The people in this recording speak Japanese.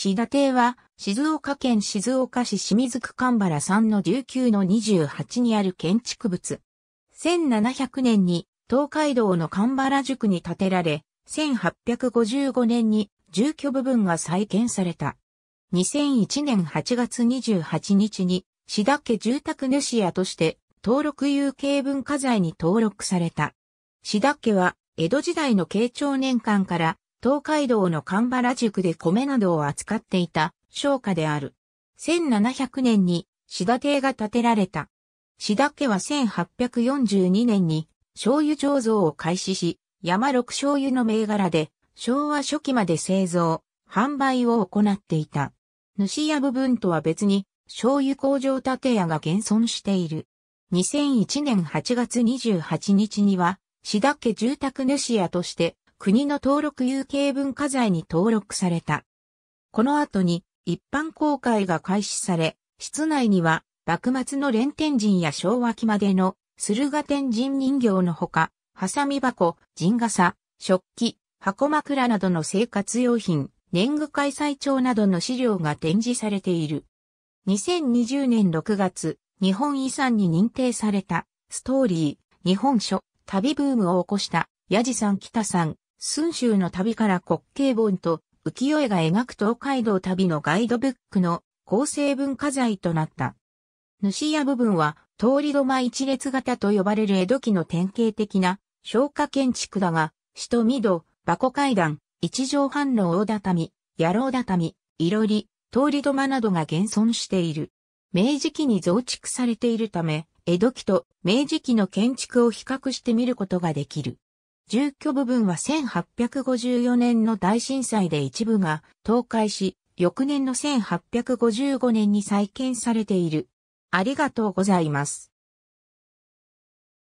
志田邸は、静岡県静岡市清水区神原3の19の28にある建築物。1700年に東海道の神原宿に建てられ、1855年に住居部分が再建された。2001年8月28日に、志田家住宅主屋として登録有形文化財に登録された。志田家は、江戸時代の慶長年間から東海道の神原宿で米などを扱っていた商家である。1700年に志田邸が建てられた。志田家は1842年に醤油醸造を開始し、山六醤油の銘柄で昭和初期まで製造、販売を行っていた。主屋部分とは別に醤油工場建屋が現存している。2001年8月28日には、志田家住宅主屋として国の登録有形文化財に登録された。この後に一般公開が開始され、室内には幕末の連天神や昭和期までの駿河天神人形のほか、ハサミ箱、神傘、食器、箱枕などの生活用品、年貢開催帳などの資料が展示されている。2020年6月、日本遺産に認定された、ストーリー、日本書、旅ブームを起こした、ヤジさん北さん、春秋の旅から国慶本と浮世絵が描く東海道旅のガイドブックの構成文化財となった。主屋部分は通り土間一列型と呼ばれる江戸期の典型的な消化建築だが、首都御堂、箱階段、一条半の大畳、野郎畳、いろり、通り土間などが現存している。明治期に増築されているため、江戸期と明治期の建築を比較してみることができる。住居部分は1854年の大震災で一部が倒壊し、翌年の1855年に再建されている。ありがとうございます。